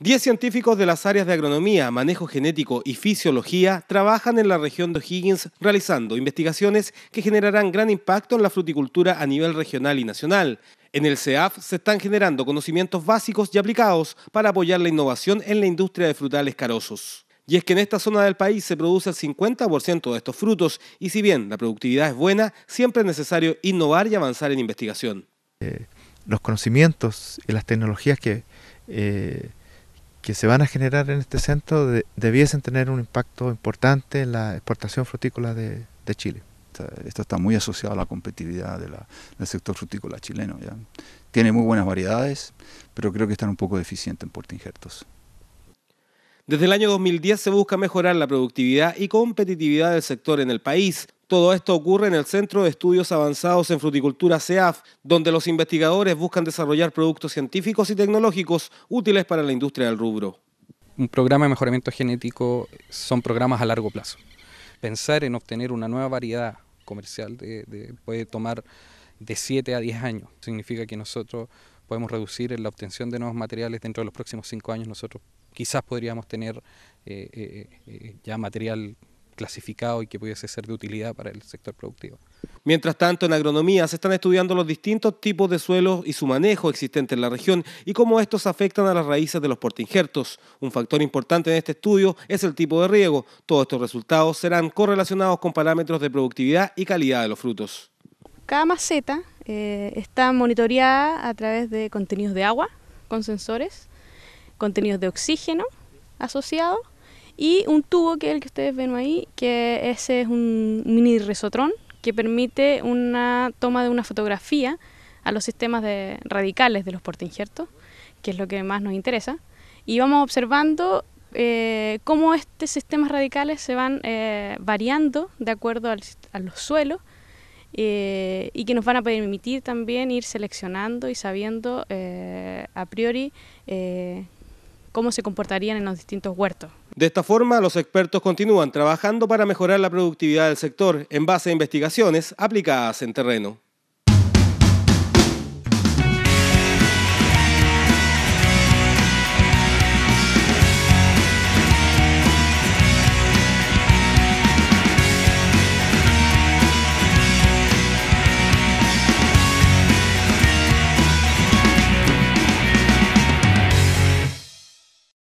Diez científicos de las áreas de agronomía, manejo genético y fisiología trabajan en la región de O'Higgins realizando investigaciones que generarán gran impacto en la fruticultura a nivel regional y nacional. En el CEAF se están generando conocimientos básicos y aplicados para apoyar la innovación en la industria de frutales carosos. Y es que en esta zona del país se produce el 50% de estos frutos y si bien la productividad es buena, siempre es necesario innovar y avanzar en investigación. Eh, los conocimientos y las tecnologías que eh, que se van a generar en este centro debiesen tener un impacto importante en la exportación frutícola de, Chile. Esto está muy asociado a la competitividad del sector frutícola chileno. Tiene muy buenas variedades, pero creo que están un poco deficientes en puerto injertos. Desde el año 2010 se busca mejorar la productividad y competitividad del sector en el país, todo esto ocurre en el Centro de Estudios Avanzados en Fruticultura CEAF, donde los investigadores buscan desarrollar productos científicos y tecnológicos útiles para la industria del rubro. Un programa de mejoramiento genético son programas a largo plazo. Pensar en obtener una nueva variedad comercial puede tomar de 7 a 10 años. Significa que nosotros podemos reducir en la obtención de nuevos materiales dentro de los próximos 5 años. Nosotros quizás podríamos tener eh, eh, eh, ya material clasificado y que pudiese ser de utilidad para el sector productivo. Mientras tanto, en agronomía se están estudiando los distintos tipos de suelos y su manejo existente en la región y cómo estos afectan a las raíces de los portinjertos. Un factor importante en este estudio es el tipo de riego. Todos estos resultados serán correlacionados con parámetros de productividad y calidad de los frutos. Cada maceta eh, está monitoreada a través de contenidos de agua con sensores, contenidos de oxígeno asociados y un tubo que es el que ustedes ven ahí, que ese es un mini resotrón que permite una toma de una fotografía a los sistemas de radicales de los portainjertos, que es lo que más nos interesa, y vamos observando eh, cómo estos sistemas radicales se van eh, variando de acuerdo al, a los suelos eh, y que nos van a permitir también ir seleccionando y sabiendo a priori cómo se comportarían en los distintos huertos. De esta forma, los expertos continúan trabajando para mejorar la productividad del sector en base a investigaciones aplicadas en terreno.